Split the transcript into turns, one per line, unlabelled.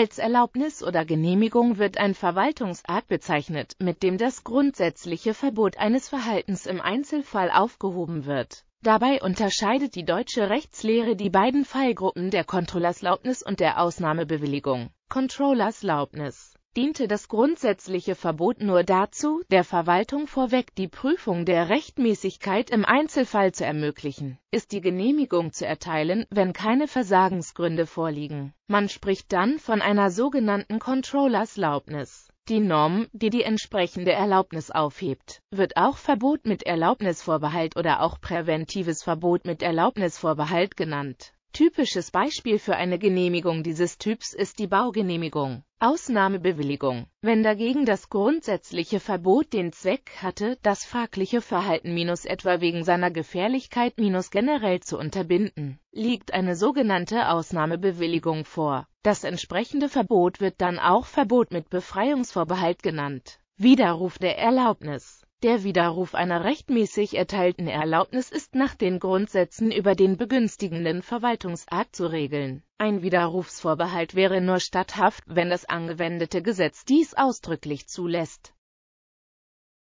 Als Erlaubnis oder Genehmigung wird ein Verwaltungsakt bezeichnet, mit dem das grundsätzliche Verbot eines Verhaltens im Einzelfall aufgehoben wird. Dabei unterscheidet die deutsche Rechtslehre die beiden Fallgruppen der Kontrollerslaubnis und der Ausnahmebewilligung. Controllerslaubnis diente das grundsätzliche Verbot nur dazu, der Verwaltung vorweg die Prüfung der Rechtmäßigkeit im Einzelfall zu ermöglichen, ist die Genehmigung zu erteilen, wenn keine Versagensgründe vorliegen. Man spricht dann von einer sogenannten Controllerslaubnis. Die Norm, die die entsprechende Erlaubnis aufhebt, wird auch Verbot mit Erlaubnisvorbehalt oder auch präventives Verbot mit Erlaubnisvorbehalt genannt. Typisches Beispiel für eine Genehmigung dieses Typs ist die Baugenehmigung. Ausnahmebewilligung. Wenn dagegen das grundsätzliche Verbot den Zweck hatte, das fragliche Verhalten minus etwa wegen seiner Gefährlichkeit minus generell zu unterbinden, liegt eine sogenannte Ausnahmebewilligung vor. Das entsprechende Verbot wird dann auch Verbot mit Befreiungsvorbehalt genannt. Widerruf der Erlaubnis der Widerruf einer rechtmäßig erteilten Erlaubnis ist nach den Grundsätzen über den begünstigenden Verwaltungsakt zu regeln. Ein Widerrufsvorbehalt wäre nur statthaft, wenn das angewendete Gesetz dies ausdrücklich zulässt